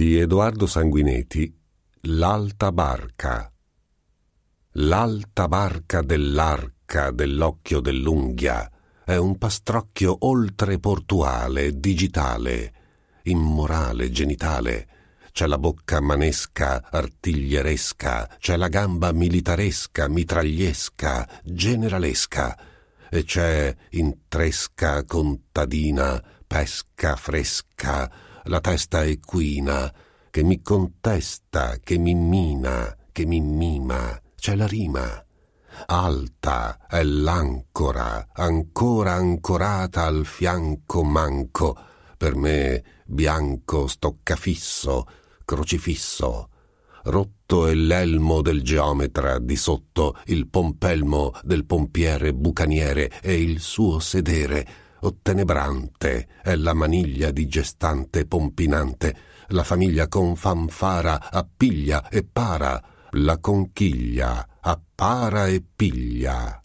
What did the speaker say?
di Edoardo Sanguinetti L'alta barca. L'alta barca dell'arca dell'occhio dell'unghia è un pastrocchio oltreportuale, digitale, immorale, genitale. C'è la bocca manesca, artiglieresca, c'è la gamba militaresca, mitragliesca, generalesca, e c'è intresca, contadina, pesca fresca, la testa equina, che mi contesta, che mi mina, che mi mima, c'è la rima. Alta è l'ancora, ancora ancorata al fianco manco, per me bianco stoccafisso, crocifisso. Rotto è l'elmo del geometra di sotto, il pompelmo del pompiere bucaniere e il suo sedere ottenebrante è la maniglia di gestante pompinante, la famiglia con fanfara appiglia e para, la conchiglia appara e piglia.